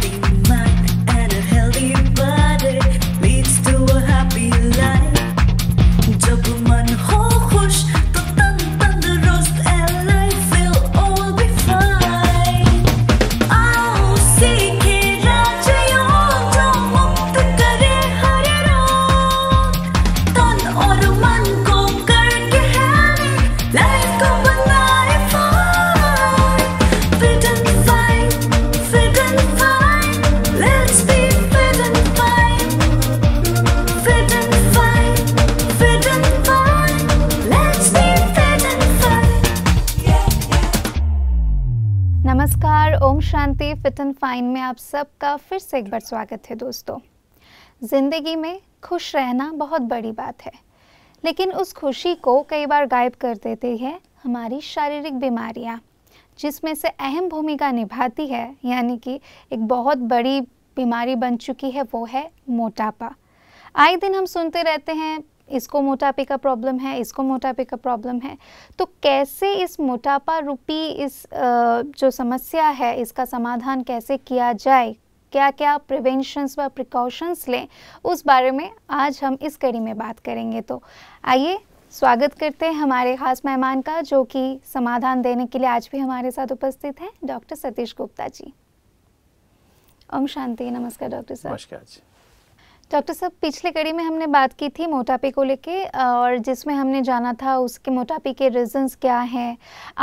dirty. Fit and fine में आप सबका फिर से एक बार स्वागत है दोस्तों ज़िंदगी में खुश रहना बहुत बड़ी बात है लेकिन उस खुशी को कई बार गायब कर देती है हमारी शारीरिक बीमारियाँ जिसमें से अहम भूमिका निभाती है यानी कि एक बहुत बड़ी बीमारी बन चुकी है वो है मोटापा आए दिन हम सुनते रहते हैं इसको मोटापे का प्रॉब्लम है इसको मोटापे का प्रॉब्लम है तो कैसे इस मोटापा रूपी इस जो समस्या है इसका समाधान कैसे किया जाए क्या क्या प्रिवेंशंस व प्रिकॉशंस लें उस बारे में आज हम इस कड़ी में बात करेंगे तो आइए स्वागत करते हैं हमारे खास मेहमान का जो कि समाधान देने के लिए आज भी हमारे साथ उपस्थित हैं डॉक्टर सतीश गुप्ता जी ओम शांति नमस्कार डॉक्टर साहब नमस्कार जी डॉक्टर साहब पिछले कड़ी में हमने बात की थी मोटापे को लेके और जिसमें हमने जाना था उसके मोटापे के रीजंस क्या हैं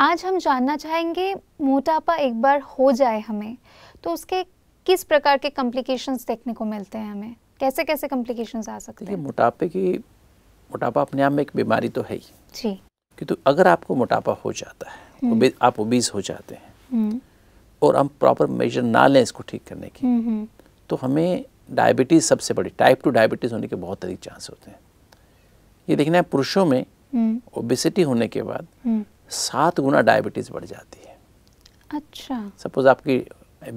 आज हम जानना चाहेंगे मोटापा एक बार हो जाए हमें तो उसके किस प्रकार के कॉम्प्लिकेशंस देखने को मिलते हैं हमें कैसे कैसे कॉम्प्लिकेशंस आ सकते हैं मोटापे की मोटापा अपने आप में एक बीमारी तो है ही जी क्योंकि तो अगर आपको मोटापा हो जाता है हम्म। आप ओबीज हो जाते हैं हम्म। और हम प्रॉपर मेजर ना लें इसको ठीक करने की हम्म, तो हमें डायबिटीज़ सबसे बड़ी टाइप टू डायबिटीज़ होने के बहुत अधिक चांस होते हैं ये देखना है पुरुषों में ओबिसिटी हम्म। होने के बाद हम्म। सात गुना डायबिटीज़ बढ़ जाती है अच्छा सपोज आपकी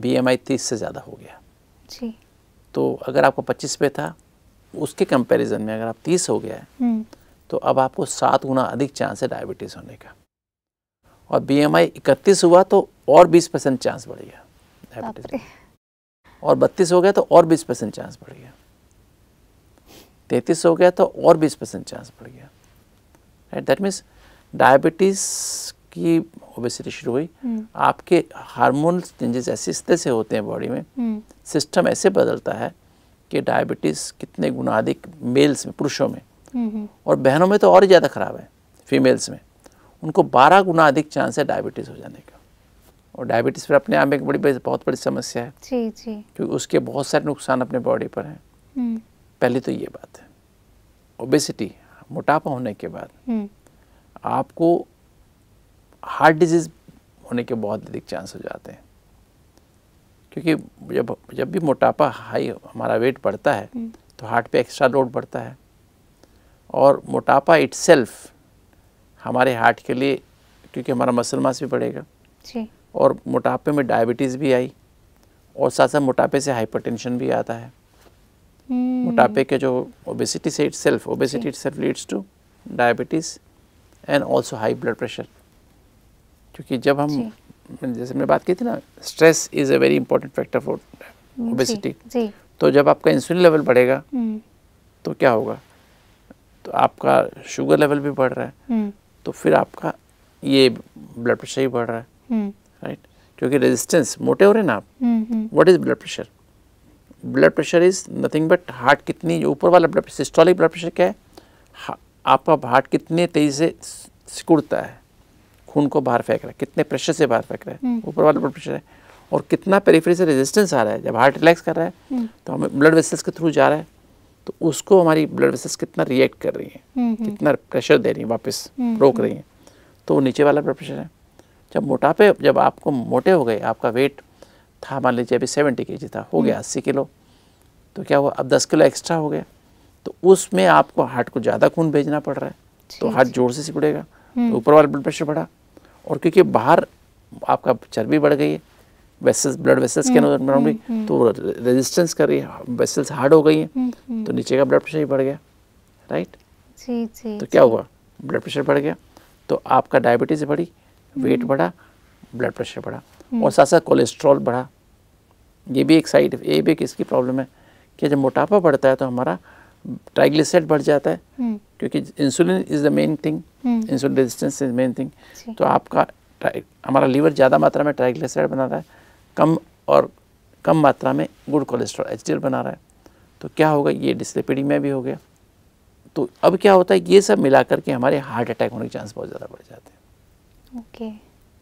बी एम से ज़्यादा हो गया जी तो अगर आपको पच्चीस पे था उसके कंपैरिजन में अगर आप तीस हो गया है हम्म। तो अब आपको सात गुना अधिक चांस है डायबिटीज़ होने का और बी एम आई इकतीस हुआ तो और बीस परसेंट चांस बढ़ गया डायबिटीज़ और बत्तीस हो गया तो और बीस परसेंट चांस बढ़ गया 33 हो गया तो और बीस परसेंट चांस बढ़ गया राइट दैट मीन्स डायबिटीज़ की ओबेसिटी शुरू हुई हम्म। आपके हार्मोन चेंजेस ऐसे इस तरह से होते हैं बॉडी में सिस्टम हम्म। ऐसे बदलता है कि डायबिटीज़ कितने गुना अधिक मेल्स में पुरुषों में हम्म, और बहनों में तो और ज़्यादा ख़राब है फीमेल्स में उनको 12 गुना अधिक चांस है डायबिटीज़ हो जाने का और डायबिटीज़ पर अपने आप में एक बड़ी बहुत बड़ी समस्या है जी जी क्योंकि उसके बहुत सारे नुकसान अपने बॉडी पर हैं हम्म। पहले तो ये बात है ओबेसिटी मोटापा होने के बाद हम्म। आपको हार्ट डिजीज़ होने के बहुत अधिक चांस हो जाते हैं क्योंकि जब जब भी मोटापा हाई हमारा वेट बढ़ता है हम्म। तो हार्ट पे एक्स्ट्रा लोड बढ़ता है और मोटापा इट्सल्फ हमारे हार्ट के लिए क्योंकि हमारा मसल मास भी बढ़ेगा जी और मोटापे में डायबिटीज़ भी आई और साथ साथ मोटापे से हाइपरटेंशन भी आता है hmm. मोटापे के जो ओबेसिटी से self obesity self leads to diabetes and also high blood pressure क्योंकि जब हम जैसे मैंने बात की थी ना stress is a very important factor for obesity तो जब आपका इंसुलिन लेवल बढ़ेगा हम्म। तो क्या होगा तो आपका शुगर लेवल भी बढ़ रहा है हम्म। तो फिर आपका ये ब्लड प्रेशर ही बढ़ रहा है राइट क्योंकि रेजिस्टेंस मोटे हो रहे ना आप what is blood pressure blood pressure is nothing but heart कितनी ऊपर वाला ब्लड सिस्टॉलिक ब्लड प्रेशर क्या है आपका हार्ट कितने तेजी से सिकुड़ता है खून को बाहर फेंक रहा है कितने प्रेशर से बाहर फेंक रहा है हम्म। ऊपर वाला ब्लड प्रेशर है और कितना पेरीफ्री से रेजिस्टेंस आ रहा है जब हार्ट रिलैक्स कर रहा है हम्म। तो हमें ब्लड वेसल्स के थ्रू जा रहा है तो उसको हमारी ब्लड वेसल्स कितना रिएक्ट कर रही है हम्म, कितना प्रेशर दे रही है वापस रोक रही है तो नीचे वाला ब्लड प्रेशर है जब मोटापे जब आपको मोटे हो गए आपका वेट था मान लीजिए अभी सेवेंटी के था हो गया हम्म। अस्सी किलो तो क्या हुआ अब दस किलो एक्स्ट्रा हो गया तो उसमें आपको हार्ट को ज़्यादा खून भेजना पड़ रहा है तो हार्ट जोर से सिकुड़ेगा तो हम्म। ऊपर वाला ब्लड प्रेशर बढ़ा और क्योंकि बाहर आपका चर्बी बढ़ गई है वेसल्स ब्लड वेसल्स के अंदर बनाऊंगी तो रेजिस्टेंस हम्म। कर रही है वेसल्स हार्ड हो गई हैं तो नीचे का ब्लड प्रेशर ही बढ़ गया राइट जी जी तो क्या हुआ ब्लड प्रेशर बढ़ गया तो आपका डायबिटीज़ बढ़ी वेट बढ़ा ब्लड प्रेशर बढ़ा हम्म। और साथ साथ कोलेस्ट्रॉल बढ़ा ये भी एक साइड ये भी एक इसकी प्रॉब्लम है कि जब मोटापा बढ़ता है तो हमारा ट्राइग्लिसराइड बढ़ जाता है हम्म। क्योंकि insulin is the main thing insulin resistance is main thing तो आपका हमारा लीवर ज़्यादा मात्रा में ट्राइग्लिसराइड रहा है कम और कम मात्रा में गुड कोलेस्ट्रॉल एच बना रहा है तो क्या होगा ये डिस्लिपिडीमिया भी हो गया तो अब क्या होता है ये सब मिला करके हमारे हार्ट अटैक होने के चांस बहुत ज़्यादा बढ़ जाते हैं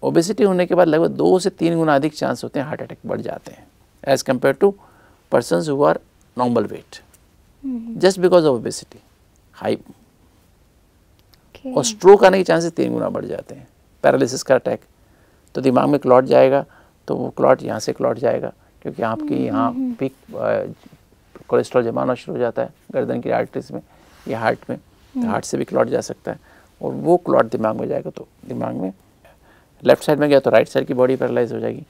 ओबेसिटी होने के बाद लगभग दो से तीन गुना अधिक चांस होते हैं हार्ट अटैक बढ़ जाते हैं as compare to person who are normal weight just because of obesity high और स्ट्रोक आने के चांसेस तीन गुना बढ़ जाते हैं पैरालिसिस का अटैक तो दिमाग में क्लॉट जाएगा तो वो क्लॉट यहाँ से क्लॉट जाएगा क्योंकि आपकी mm-hmm. यहाँ पिक कोलेस्ट्रॉल uh, जमाना शुरू हो जाता है गर्दन की आर्टरीज में या हार्ट में तो हार्ट mm-hmm. से भी क्लॉट जा सकता है और वो क्लॉट दिमाग में जाएगा तो दिमाग में लेफ्ट साइड में गया तो राइट साइड की बॉडी पैरालाइज हो जाएगी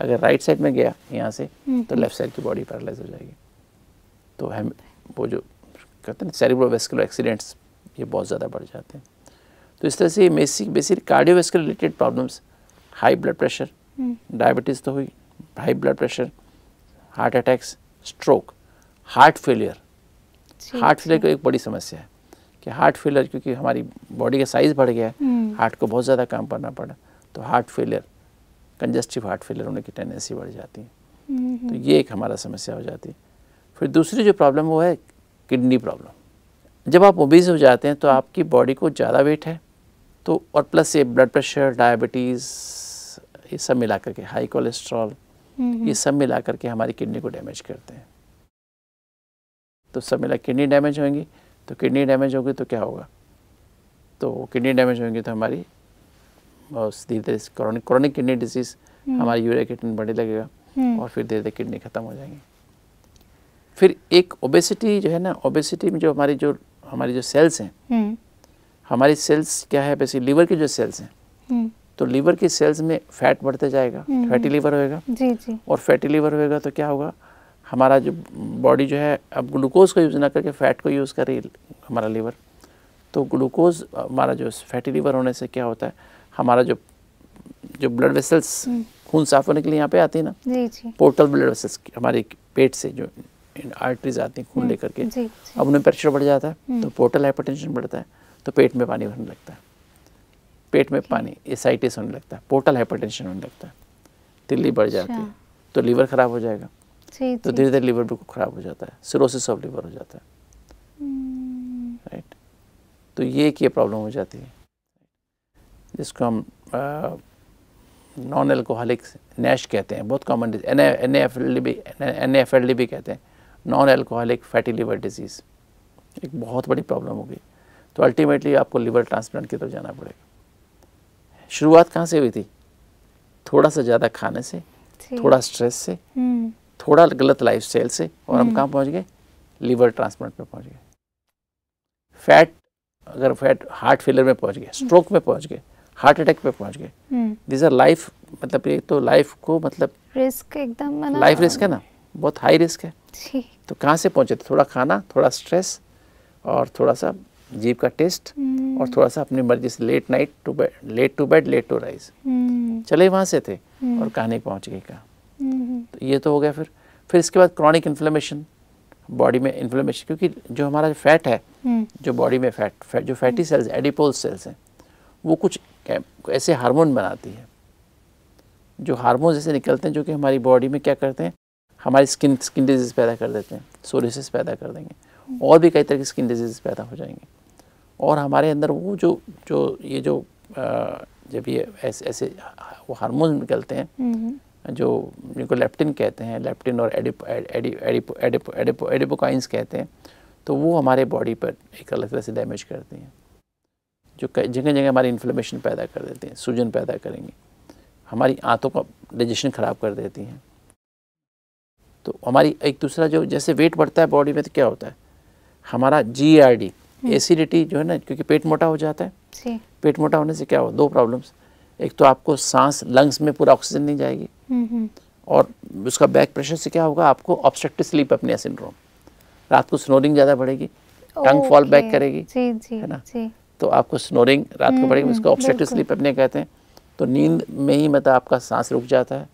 अगर राइट साइड में गया यहाँ से हम्म। तो लेफ्ट साइड की बॉडी पैरालाइज हो जाएगी तो हम वो जो कहते हैं सेरिब्रोवेस्कुलर एक्सीडेंट्स ये बहुत ज़्यादा बढ़ जाते हैं तो इस तरह से basic basic cardiovascular related problems high blood pressure diabetes तो हुई high blood pressure heart attacks stroke heart failure heart failure को एक बड़ी समस्या है कि हार्ट फेलियर क्योंकि हमारी बॉडी का साइज़ बढ़ गया है हार्ट हम्म। को बहुत ज़्यादा काम करना पड़ा तो heart failure congestive heart failure होने की टेंडेंसी बढ़ जाती है तो ये एक हमारा समस्या हो जाती है फिर दूसरी जो प्रॉब्लम वो है किडनी प्रॉब्लम जब आप ओबीज हो जाते हैं तो आपकी बॉडी को ज़्यादा वेट है तो और प्लस ये ब्लड प्रेशर डायबिटीज़ ये सब मिला करके हाई कोलेस्ट्रॉल ये सब मिला करके हमारी किडनी को डैमेज करते हैं तो सब मिला किडनी डैमेज होंगी तो किडनी डैमेज होगी तो क्या होगा तो किडनी डैमेज होगी तो हमारी धीरे धीरे क्रोनिक क्रोनिक किडनी डिजीज हमारी यूरिया किडनी बढ़ने लगेगा हम्म। और फिर धीरे धीरे किडनी ख़त्म हो जाएंगी फिर एक ओबेसिटी जो है ना ओबेसिटी में जो हमारी जो हमारी जो सेल्स हैं हम्म। हमारी सेल्स क्या है बेसिक लीवर की जो सेल्स हैं हम्म। तो लीवर की सेल्स में फैट बढ़ते जाएगा फैटी लीवर होएगा जी जी और फैटी लीवर होएगा तो क्या होगा हमारा जो बॉडी जो है अब ग्लूकोज को यूज़ ना करके फ़ैट को यूज़ करे हमारा लीवर तो ग्लूकोज हमारा जो फैटी लीवर होने से क्या होता है हमारा जो जो ब्लड हम्म। वेसल्स खून साफ होने के लिए यहाँ पे आती है ना जी पोर्टल ब्लड वेसल्स हमारे पेट से जो आर्टरीज आती हैं खून हम्म। लेकर के अब उनमें प्रेशर बढ़ जाता है हम्म। तो पोर्टल हाइपरटेंशन बढ़ता है तो पेट में पानी भरने लगता है पेट में पानी एसाइटिस होने लगता है पोर्टल हाइपरटेंशन होने लगता है तिल्ली बढ़ जाती है अच्छा। तो लीवर ख़राब हो जाएगा जी, तो धीरे धीरे लीवर बिल्कुल ख़राब हो जाता है सिरोसिस ऑफ लीवर हो जाता है राइट hmm। तो ये एक ये प्रॉब्लम हो जाती है जिसको हम नॉन एल्कोहलिक नैश कहते हैं बहुत common N F L D भी एन एफ एल डी भी कहते हैं non alcoholic fatty liver disease एक बहुत बड़ी प्रॉब्लम होगी तो अल्टीमेटली आपको लीवर ट्रांसप्लांट की तरफ जाना पड़ेगा शुरुआत कहाँ से हुई थी थोड़ा सा ज़्यादा खाने से थोड़ा स्ट्रेस से hmm। थोड़ा गलत लाइफ स्टाइल से और हम हम्म। कहाँ पहुँच गए लीवर ट्रांसप्लांट पे पहुँच गए फैट अगर फैट हार्ट फेलियर में पहुँच गए स्ट्रोक में पहुँच गए हार्ट अटैक पे पहुँच गए दिस आर लाइफ मतलब ये तो लाइफ को मतलब रिस्क एकदम लाइफ रिस्क है ना बहुत हाई रिस्क है तो कहाँ से पहुँचे थे थोड़ा खाना थोड़ा स्ट्रेस और थोड़ा सा जीप का टेस्ट हम्म। और थोड़ा सा अपनी मर्जी से late night to bed late to bed late to rise चले वहाँ से थे और हम्म। नहीं पहुँच गए कहाँ तो ये तो हो गया फिर फिर इसके बाद क्रॉनिक इन्फ्लेमेशन बॉडी में इन्फ्लेमेशन क्योंकि जो हमारा फैट है हम्म। जो बॉडी में फैट, फैट जो फैटी सेल्स एडिपोल सेल्स हैं वो कुछ ऐसे हार्मोन बनाती है जो हार्मोन ऐसे निकलते हैं जो कि हमारी बॉडी में क्या करते हैं हमारी स्किन स्किन डिजीज़ पैदा कर देते हैं सोरेसिस पैदा कर देंगे हम्म। और भी कई तरह की स्किन डिजीज़ पैदा हो जाएंगे और हमारे अंदर वो जो जो ये जो आ, जब ये ऐसे ऐसे वो हारमोन निकलते हैं जो जिनको लेप्टिन कहते हैं लेप्टिन और एडिपोकाइंस कहते हैं तो वो हमारे बॉडी पर एक अलग तरह से डैमेज करती हैं जो जगह जगह हमारी इन्फ्लेमेशन पैदा कर देते हैं सूजन पैदा करेंगे हमारी आंतों का डाइजेशन ख़राब कर देती हैं तो हमारी एक दूसरा जो जैसे वेट बढ़ता है बॉडी में तो क्या होता है हमारा जी एसिडिटी हम्म। जो है ना क्योंकि पेट मोटा हो जाता है पेट मोटा होने से क्या हो दो प्रॉब्लम्स एक तो आपको सांस लंग्स में पूरा ऑक्सीजन नहीं जाएगी और उसका बैक प्रेशर से क्या होगा आपको ऑब्स्ट्रक्टिव स्लीप अपने सिंड्रोम रात को स्नोरिंग ज़्यादा बढ़ेगी टंग फॉल बैक करेगी जी जी है ना जी. तो आपको स्नोरिंग रात को बढ़ेगी उसको ऑब्स्ट्रक्टिव स्लीप अपने कहते हैं तो नींद में ही मतलब आपका सांस रुक जाता है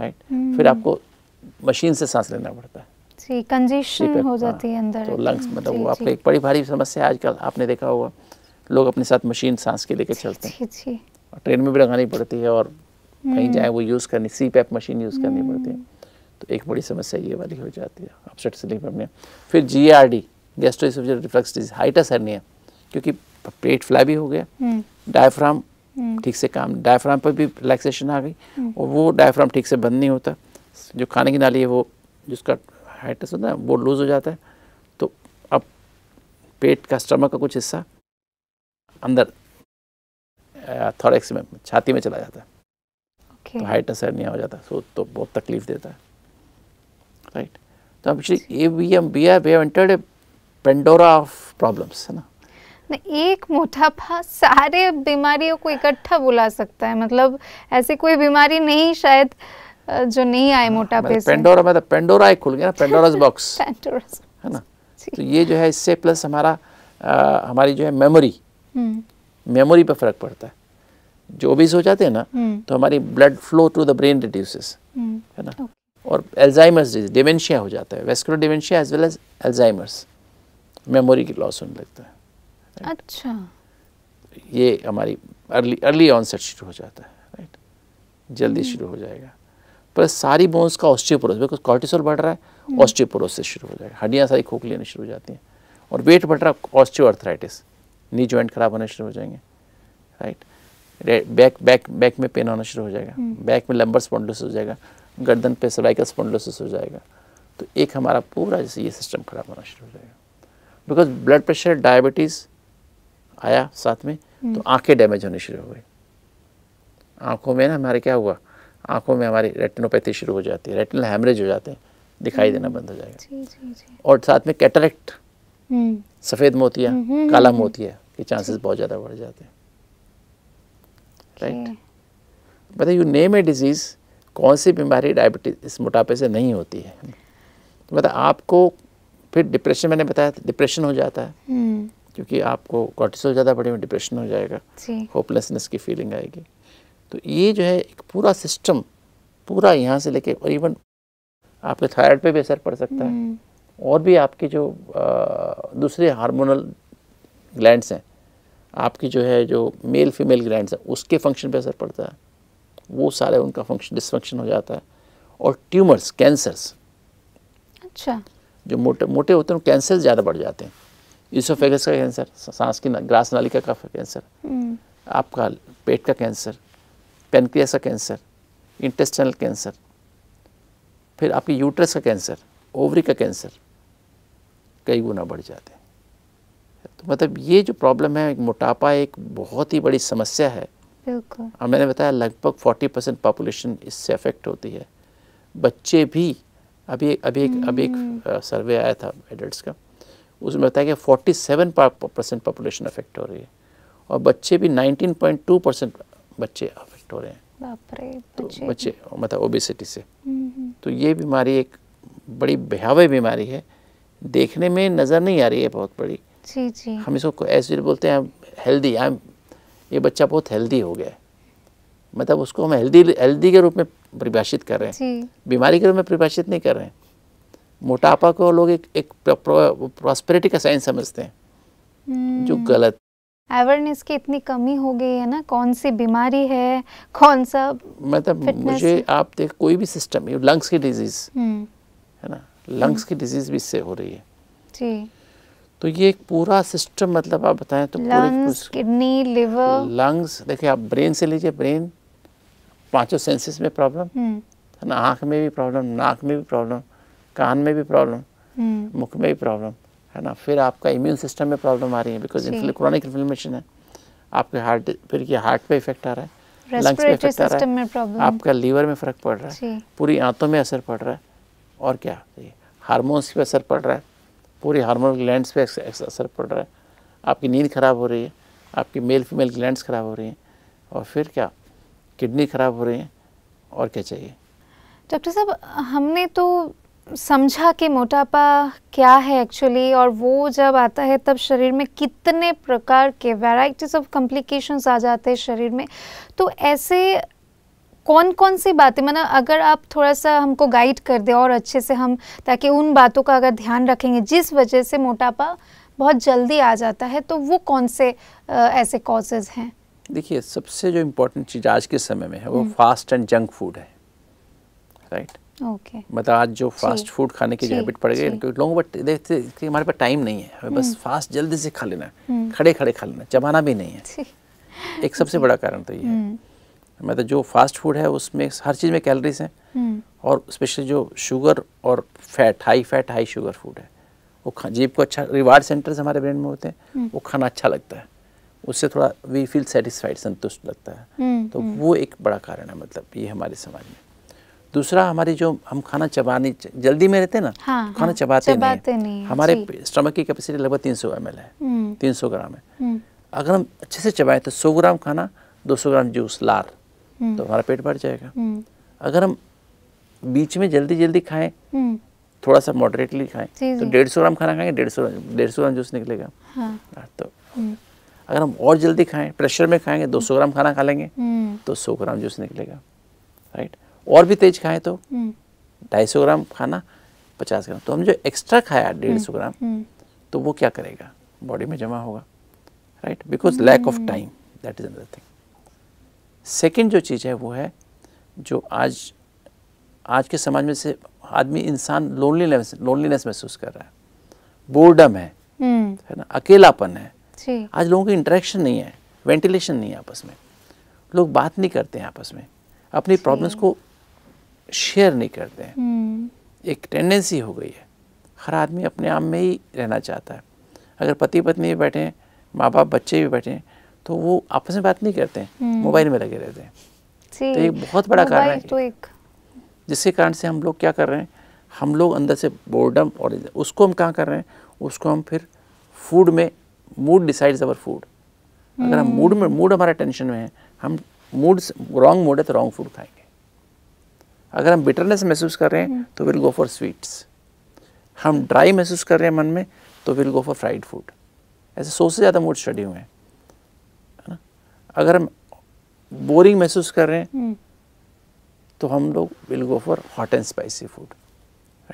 राइट फिर हम्म। आपको मशीन से सांस लेना पड़ता है जी कंजेशन हो जाती है हाँ, अंदर तो लंग्स तो। मतलब वो आपको एक बड़ी भारी समस्या आजकल आपने देखा होगा लोग अपने साथ मशीन सांस के लेके चलते हैं ट्रेन में भी लगानी पड़ती है और कहीं हम्म। जाए वो यूज़ करनी सी पैप मशीन यूज़ करनी हम्म। पड़ती है तो एक बड़ी समस्या ये वाली हो जाती है अपसेट स्लीप अपने फिर G R D gastroesophageal reflux disease hiatus hernia क्योंकि पेट फ्लाई भी हो गया डायफ्राम हम्म। ठीक से काम डायफ्राम पर भी रिलैक्सेशन आ गई और वो डायफ्राम ठीक से बंद नहीं होता जो खाने की नाली है वो जिसका हाइटस होता है वो लूज़ हो जाता है तो अब पेट का स्टमक का कुछ हिस्सा अंदर थॉरेक्स में छाती में चला जाता है okay. तो असर नहीं हो जाता सो तो बहुत तकलीफ देता है राइट तो actually a we M be are we entered a Pandora of problems है ना एक मोटापा सारे बीमारियों को इकट्ठा बुला सकता है मतलब ऐसी कोई बीमारी नहीं शायद जो नहीं आए हाँ, मोटापे मतलब से पेंडोरा मतलब पेंडोरा ही खुल गया ना पेंडोरास बॉक्स है ना तो ये जो है इससे प्लस हमारा आ, हमारी जो है मेमोरी हम्म। मेमोरी पे फर्क पड़ता है जो ओबीज हो जाते हैं ना हम्म। तो हमारी blood flow to the brain reduces है ना और एल्जाइमर्स डिजीज डिमेंशिया हो जाता है vascular dementia as well as Alzheimer's memory की लॉस होने लगता है अच्छा ये हमारी अर्ली अर्ली ऑनसेट शुरू हो जाता है राइट जल्दी हम्म। शुरू हो जाएगा पर सारी बोन्स का ऑस्टियोपोरोस बिकॉज कॉर्टिसोल बढ़ रहा है ऑस्टियोपोरोसिस हम्म। शुरू हो जाएगा हड्डियाँ सारी खोखली लेने शुरू हो जाती हैं और वेट बढ़ रहा है ऑस्टियो नी ज्वाइंट खराब होने शुरू हो जाएंगे राइट बैक बैक बैक में पेन होना शुरू हो जाएगा बैक हम्म। में लंबर स्पॉन्डोसिस हो जाएगा गर्दन पे सर्वाइकल स्पॉन्डोसिस हो जाएगा तो एक हमारा पूरा जैसे ये सिस्टम ख़राब होना शुरू हो जाएगा बिकॉज ब्लड प्रेशर डायबिटीज़ आया साथ में तो हम्म। आंखें डैमेज होनी शुरू हो गई आंखों में ना हमारे क्या हुआ आंखों में हमारी रेटिनोपैथी शुरू हो जाती है रेटिनल हेमरेज हो जाते हैं दिखाई देना हम्म। बंद हो जाएगा जी, जी, जी। और साथ में कैटरेक्ट सफ़ेद मोतिया काला मोतिया के चांसेस बहुत ज़्यादा बढ़ जाते हैं राइट मतलब यू नेम ए डिजीज़ कौन सी बीमारी डायबिटीज इस मोटापे से नहीं होती है मतलब आपको फिर डिप्रेशन मैंने बताया डिप्रेशन हो जाता है हम्म। क्योंकि आपको कॉर्टिसोल ज़्यादा बढ़े हुए डिप्रेशन हो जाएगा होपलेसनेस की फीलिंग आएगी तो ये जो है एक पूरा सिस्टम पूरा यहाँ से लेके और इवन आपके थायराइड पे भी असर पड़ सकता है हम्म। और भी आपके जो आ, दूसरे हार्मोनल ग्लैंड्स हैं आपकी जो है जो मेल फीमेल ग्रैंड है उसके फंक्शन पे असर पड़ता है वो सारे उनका फंक्शन डिसफंक्शन हो जाता है और ट्यूमर्स कैंसर्स अच्छा जो मोटे मोटे होते हैं कैंसर ज़्यादा बढ़ जाते हैं इसोफेगस का कैंसर सांस की ग्रास नालिका का कैंसर हम्म। आपका पेट का कैंसर पेनक्रियास का कैंसर इंटेस्टनल कैंसर फिर आपकी यूट्रस का कैंसर ओवरी का कैंसर कई गुना बढ़ जाते हैं तो मतलब ये जो प्रॉब्लम है एक मोटापा एक बहुत ही बड़ी समस्या है और मैंने बताया लगभग 40 परसेंट पॉपुलेशन इससे अफेक्ट होती है बच्चे भी अभी एक अभी एक अभी एक सर्वे हम्म। आया था एडल्ट का उसमें बताया कि 47 परसेंट पॉपुलेशन अफेक्ट हो रही है और बच्चे भी 19.2 परसेंट बच्चे अफेक्ट हो रहे हैं बच्चे, तो बच्चे मतलब ओबेसिटी से तो ये बीमारी एक बड़ी भयावह बीमारी है देखने में नज़र नहीं आ रही है बहुत बड़ी जी जी हम इसको एज बोलते हैं हेल्दी हाँ, आई ये बच्चा बहुत हेल्दी हो गया है मतलब उसको हम हेल्दी हेल्दी के रूप में परिभाषित कर रहे हैं बीमारी के रूप में परिभाषित नहीं कर रहे हैं मोटापा को लोग एक एक प्रॉस्पेरिटी का साइन समझते हैं हम्म। जो गलत अवेयरनेस की इतनी कमी हो गई है ना कौन सी बीमारी है कौन सा मतलब मुझे आप देख कोई भी सिस्टम लंग्स की डिजीज हम्म। है ना लंग्स की डिजीज भी इससे हो रही है जी तो ये एक पूरा सिस्टम मतलब आप बताएं तो लंग्स किडनी लिवर लंग्स देखिए आप ब्रेन से लीजिए ब्रेन पांचों सेंसेस में प्रॉब्लम हम्म। है ना आँख में भी प्रॉब्लम नाक में भी प्रॉब्लम कान में भी प्रॉब्लम हम्म। मुख में भी प्रॉब्लम है ना फिर आपका इम्यून सिस्टम में प्रॉब्लम आ रही है बिकॉज क्रॉनिक इन्फ्लेमेशन है आपके हार्ट फिर ये हार्ट पे इफेक्ट आ रहा है लंग्स पे इफेक्ट आ रहा है आपका लीवर में फर्क पड़ रहा है पूरी आंतों में असर पड़ रहा है और क्या हारमोन्स पर असर पड़ रहा है पूरे हार्मोनल ग्लैंड्स पे असर पड़ रहा है आपकी नींद ख़राब हो रही है आपकी मेल फीमेल ग्लैंड्स ख़राब हो रही हैं और फिर क्या किडनी ख़राब हो रही है और क्या चाहिए डॉक्टर साहब हमने तो समझा कि मोटापा क्या है एक्चुअली और वो जब आता है तब शरीर में कितने प्रकार के वैराइटीज़ ऑफ कॉम्प्लिकेशंस आ जाते हैं शरीर में तो ऐसे कौन कौन सी बातें मतलब अगर आप थोड़ा सा हमको गाइड कर दें और अच्छे से हम ताकि उन बातों का अगर ध्यान रखेंगे जिस वजह से मोटापा बहुत जल्दी आ जाता है तो वो कौन से आ, ऐसे कॉजेज हैं देखिए सबसे जो इम्पोर्टेंट चीज़ आज के समय में है वो फास्ट एंड जंक फूड है राइट ओके मतलब आज जो फास्ट फूड खाने की हैबिट पड़ गई तो लोगों पर देखते कि हमारे पास टाइम नहीं है हमें बस फास्ट हम्म। जल्दी से खा लेना हम्म। खड़े खड़े खा लेना जमाना भी नहीं है एक सबसे बड़ा कारण तो ये है हम्म। मतलब जो फास्ट फूड है उसमें हर चीज़ में कैलोरीज हैं हम्म। और स्पेशली जो शुगर और fat high fat high sugar food है वो जीप को अच्छा रिवार्ड सेंटर्स हमारे ब्रेन में होते हैं हम्म। वो खाना अच्छा लगता है उससे थोड़ा वी फील सेटिस्फाइड संतुष्ट लगता है हम्म, तो वो एक बड़ा कारण है मतलब ये हमारे समाज में दूसरा हमारी जो हम खाना चबाने जल्दी में रहते हैं ना तो हाँ, खाना चबाते, हाँ, चबाते नहीं, नहीं हमारे स्टमक की कैपेसिटी लगभग 300 सौ एम है 300 ग्राम है अगर हम अच्छे से चबाएं तो 100 ग्राम खाना 200 ग्राम जूस लार हम्म। तो हमारा पेट भर जाएगा हम्म। अगर हम बीच में जल्दी जल्दी खाएं थोड़ा सा मॉडरेटली खाएं तो डेढ़ सौ ग्राम खाना खाएंगे डेढ़ सौ डेढ़ सौ ग्राम जूस निकलेगा हाँ।, हाँ तो हम्म। अगर हम और जल्दी खाएं प्रेशर में खाएंगे दो सौ ग्राम खाना खा लेंगे तो सौ ग्राम जूस निकलेगा राइट और भी तेज खाएं तो ढाई सौ ग्राम खाना पचास ग्राम तो हम जो एक्स्ट्रा खाया डेढ़ सौ ग्राम तो वो क्या करेगा बॉडी में जमा होगा right because lack of time that is another thing second जो चीज़ है वो है जो आज आज के समाज में से आदमी इंसान लोनलीनेस लोनलीनेस महसूस कर रहा है बोर्डम है हम्म। है ना अकेलापन है आज लोगों की इंटरेक्शन नहीं है वेंटिलेशन नहीं है आपस में लोग बात नहीं करते हैं आपस में अपनी प्रॉब्लम्स को शेयर नहीं करते हैं हम्म। एक टेंडेंसी हो गई है हर आदमी अपने आप में ही रहना चाहता है अगर पति पत्नी भी बैठे हैं माँ बाप बच्चे भी बैठे हैं तो वो आपस में बात नहीं करते हैं हम्म। मोबाइल में लगे रहते हैं तो ये बहुत बड़ा कारण है तो एक जिसके कारण से हम लोग क्या कर रहे हैं हम लोग अंदर से बोर्डम और उसको हम कहाँ कर रहे हैं उसको हम फिर फूड में मूड डिसाइड्स अवर फूड अगर हम मूड में मूड हमारा टेंशन में है हम मूड रॉन्ग मूड है तो रॉन्ग फूड खाएंगे अगर हम बिटरनेस महसूस कर रहे हैं हम्म। तो विल गो फॉर स्वीट्स हम ड्राई महसूस कर रहे हैं मन में तो will go for fried food ऐसे सौ से ज़्यादा मूड स्टडी हुए हैं अगर हम बोरिंग महसूस कर रहे हैं हम्म। तो हम लोग will go for hot and spicy food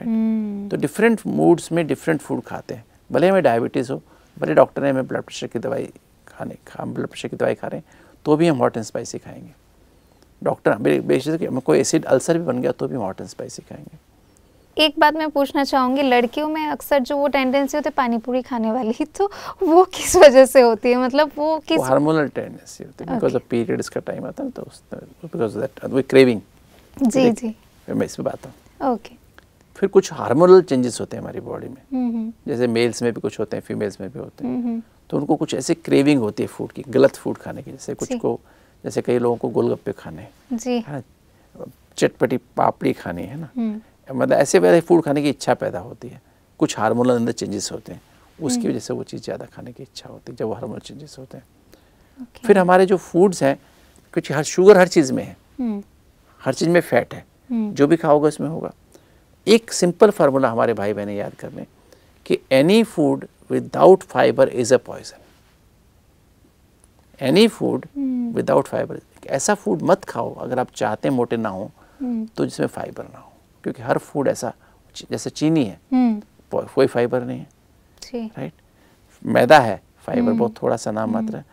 right तो डिफरेंट मूड्स में डिफरेंट फूड खाते हैं भले हमें डायबिटीज़ हो भले डॉक्टर ने हमें ब्लड प्रेशर की दवाई खाने खा ब्लड प्रेशर की दवाई खा रहे हैं तो भी हम हॉट एंड स्पाइसी खाएंगे डॉक्टर बेशक हमें कोई एसिड अल्सर भी बन गया तो भी हम हॉट एंड स्पाइसी खाएंगे एक बात मैं पूछना चाहूंगी लड़कियों में अक्सर जो वो टेंडेंसी होती है पानी पूरी खाने वाली तो वो किस वजह से होती है मतलब वो किस हार्मोनल टेंडेंसी होती है बिकॉज ऑफ पीरियड्स का टाइम आता है तो because of that we craving जी जी मैं इस पे बात हूँ ओके फिर कुछ हार्मोनल चेंजेस होते हैं हमारी बॉडी में हम्म, हम्म. जैसे मेल्स में भी कुछ होते हैं फीमेल्स में भी होते हैं हम्म, तो उनको कुछ ऐसे क्रेविंग होती है फूड की गलत फूड खाने की जैसे कुछ को जैसे कई लोगों को गोलगप्पे खाने हैं चटपटी पापड़ी खानी है ना मतलब ऐसे वैसे फूड खाने की इच्छा पैदा होती है कुछ हारमोनल अंदर चेंजेस होते हैं उसकी हम्म। वजह से वो चीज़ ज़्यादा खाने की इच्छा होती है जब हारमोनल चेंजेस होते हैं okay. फिर हमारे जो फूड्स हैं क्योंकि हर शुगर हर चीज़ में है हम्म। हर चीज़ में फैट है हम्म। जो भी खाओगे उसमें होगा एक सिंपल फार्मूला हमारे भाई बहने याद कर लें कि any food without fibre is a poison any food without fibre ऐसा फूड मत खाओ अगर आप चाहते मोटे ना हो तो जिसमें फाइबर ना हो क्योंकि हर फूड ऐसा जैसे चीनी है हम्म। कोई फाइबर नहीं है राइट मैदा है फाइबर हम्म। बहुत थोड़ा सा नाम मात्र हम्म। है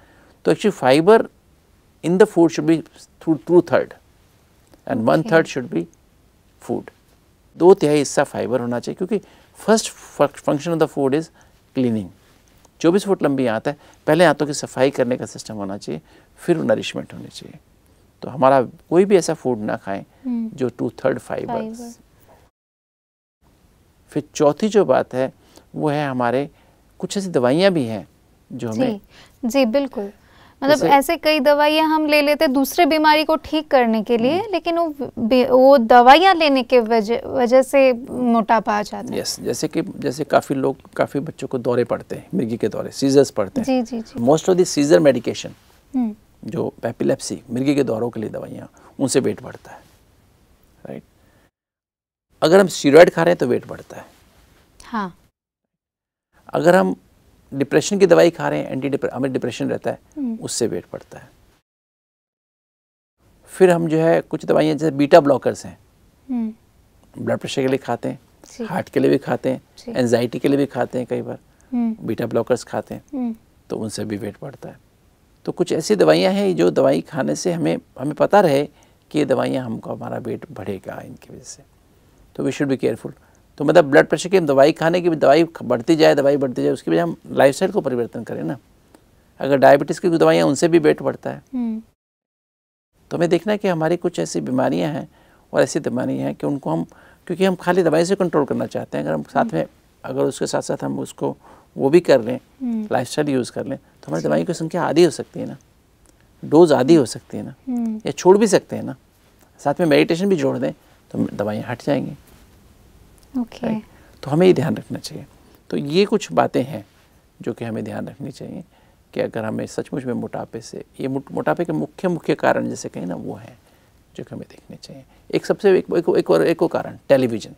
तो actually fibre in the food should be through two third and one third should be food दो तिहाई हिस्सा फाइबर होना चाहिए क्योंकि first function of the food is cleaning चौबीस फुट लंबी आंत है पहले आंतों की सफाई करने का सिस्टम होना चाहिए फिर नरिशमेंट होनी चाहिए तो हमारा कोई भी ऐसा फूड ना खाएं हम्म। जो टू थर्ड फाइबर फिर चौथी जो बात है वो है हमारे कुछ ऐसी दवाइयाँ भी हैं जो हमें जी, जी बिल्कुल मतलब ऐसे कई दवाइयाँ हम ले लेते हैं दूसरे बीमारी को ठीक करने के लिए हम्म। लेकिन वो वो दवाइयाँ लेने के वजह से मोटापा आ जाता है यस जैसे कि जैसे काफ़ी लोग काफ़ी बच्चों को दौरे पड़ते हैं मिर्गी के दौरे सीजर्स पड़ते हैं जी जी जी मोस्ट ऑफ दीजर मेडिकेशन जो पेपिलेप्सी मिर्गी के दौरों के लिए दवाइयाँ उनसे वेट बढ़ता है राइट अगर हम स्टीरोड खा रहे हैं तो वेट बढ़ता है हाँ अगर हम डिप्रेशन की दवाई खा रहे हैं एंटी डिप्रे हमें डिप्रेशन रहता है हम्म। उससे वेट बढ़ता है फिर हम जो है कुछ दवाइयाँ जैसे बीटा ब्लॉकर्स हैं ब्लड हम्म। प्रेशर के लिए खाते हैं हार्ट के लिए भी खाते हैं एनजाइटी के लिए भी खाते हैं कई बार बीटा हम्म। ब्लॉकर्स खाते हैं तो उनसे भी वेट बढ़ता है तो कुछ ऐसी दवाइयाँ हैं जो दवाई खाने से हमें हमें पता रहे कि ये दवाइयाँ हमको हमारा वेट बढ़ेगा इनकी वजह से तो वी शुड बी केयरफुल तो मतलब ब्लड प्रेशर की हम दवाई खाने की भी दवाई बढ़ती जाए दवाई बढ़ती जाए उसकी वजह हम लाइफ को परिवर्तन करें ना अगर डायबिटीज़ की दवाइयाँ उनसे भी वेट बढ़ता है हम्म। तो हमें देखना कि हमारी कुछ ऐसी बीमारियाँ हैं और ऐसी बीमारियाँ हैं कि उनको हम क्योंकि हम खाली दवाई से कंट्रोल करना चाहते हैं अगर हम साथ हम्म। में अगर उसके साथ साथ हम उसको वो भी कर लें लाइफ हम्म। यूज़ कर लें तो हमारी दवाइयों की संख्या आधी हो सकती है ना डोज आधी हो सकती है ना हम्म। या छोड़ भी सकते हैं ना साथ में मेडिटेशन भी जोड़ दें तो दवाइयाँ हट जाएंगी ओके तो हमें ये ध्यान रखना चाहिए तो ये कुछ बातें हैं जो कि हमें ध्यान रखनी चाहिए कि अगर हमें सचमुच में मोटापे से ये मोटापे के मुख्य मुख्य कारण जैसे कहें ना वो हैं जो कि हमें देखने चाहिए एक सबसे एक एक, एक और एक और कारण टेलीविज़न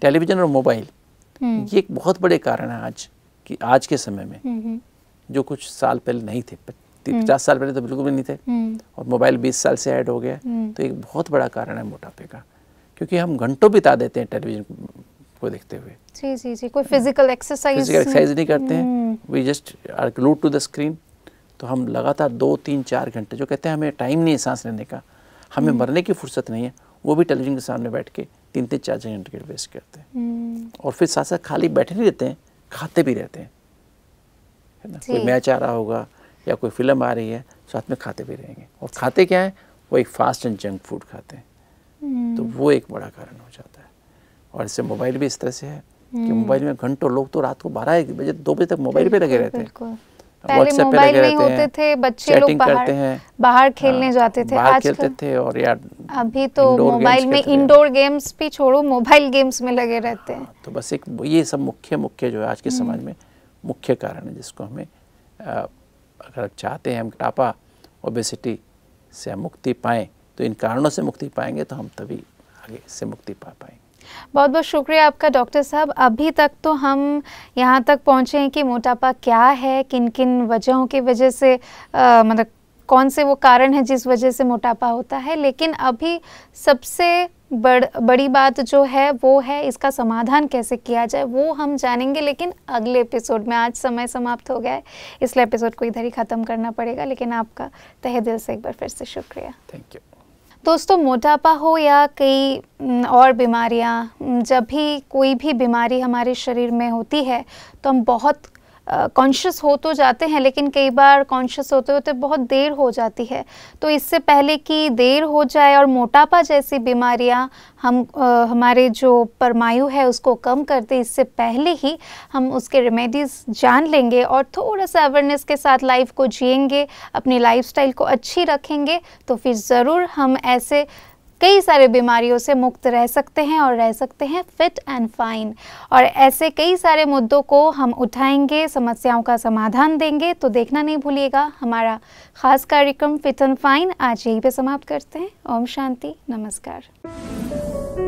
टेलीविज़न और मोबाइल हम्म। ये एक बहुत बड़े कारण हैं आज कि आज के समय में हम्म, हम्म। जो कुछ साल पहले नहीं थे हम्म। पचास साल पहले तो बिल्कुल भी नहीं थे और मोबाइल बीस साल से ऐड हो गया तो एक बहुत बड़ा कारण है मोटापे का क्योंकि हम घंटों बिता देते हैं टेलीविजन को देखते हुए जी जी जी कोई फिजिकल एक्सरसाइज फिजिकल एक्सरसाइज नहीं करते हैं we just are glue to the screen तो हम लगातार दो तीन चार घंटे जो कहते हैं हमें टाइम नहीं है सांस लेने का हमें मरने की फुर्सत नहीं है वो भी टेलीविजन के सामने बैठ के तीन तीन चार चार घंटे वेस्ट करते हैं और फिर साथ साथ खाली बैठे नहीं रहते हैं खाते भी रहते हैं है ना कोई मैच आ रहा होगा या कोई फिल्म आ रही है तो साथ में खाते भी रहेंगे और खाते क्या है वो एक फास्ट एंड जंक फूड खाते हैं हम्म। तो वो एक बड़ा कारण हो जाता है और इससे मोबाइल भी इस तरह से है कि हम्म। मोबाइल में घंटों लोग तो रात को बारह एक बजे दो बजे तक मोबाइल पे लगे रहते हैं पहले मोबाइल नहीं होते थे बच्चे लोग बाहर बाहर हाँ, खेलने जाते थे आज खेलते थे और यार अभी तो मोबाइल में इंडोर गेम्स भी छोड़ो मोबाइल गेम्स में लगे रहते हैं हाँ, तो बस एक ये सब मुख्य मुख्य जो है आज के समाज हम्म। में मुख्य कारण है जिसको हमें अगर चाहते हैं हम टापा ओबेसिटी से हम मुक्ति पाएं तो इन कारणों से मुक्ति पाएंगे तो हम तभी आगे से मुक्ति पा पाएंगे बहुत बहुत शुक्रिया आपका डॉक्टर साहब अभी तक तो हम यहाँ तक पहुँचे हैं कि मोटापा क्या है किन किन वजहों की वजह से मतलब कौन से वो कारण है जिस वजह से मोटापा होता है लेकिन अभी सबसे बड़ बड़ी बात जो है वो है इसका समाधान कैसे किया जाए वो हम जानेंगे लेकिन अगले एपिसोड में आज समय समाप्त हो गया है इसलिए एपिसोड को इधर ही ख़त्म करना पड़ेगा लेकिन आपका तहे दिल से एक बार फिर से शुक्रिया थैंक यू दोस्तों मोटापा हो या कई और बीमारियां जब भी कोई भी बीमारी हमारे शरीर में होती है तो हम बहुत कॉन्शियस हो तो जाते हैं लेकिन कई बार कॉन्शियस होते होते बहुत देर हो जाती है तो इससे पहले कि देर हो जाए और मोटापा जैसी बीमारियां हम आ, हमारे जो परमायु है उसको कम करते इससे पहले ही हम उसके रेमेडीज़ जान लेंगे और थोड़ा सा अवेयरनेस के साथ लाइफ को जिएंगे अपनी लाइफस्टाइल को अच्छी रखेंगे तो फिर ज़रूर हम ऐसे कई सारे बीमारियों से मुक्त रह सकते हैं और रह सकते हैं फिट एंड फाइन और ऐसे कई सारे मुद्दों को हम उठाएंगे समस्याओं का समाधान देंगे तो देखना नहीं भूलिएगा हमारा खास कार्यक्रम फिट एंड फाइन आज यहीं पे समाप्त करते हैं ओम शांति नमस्कार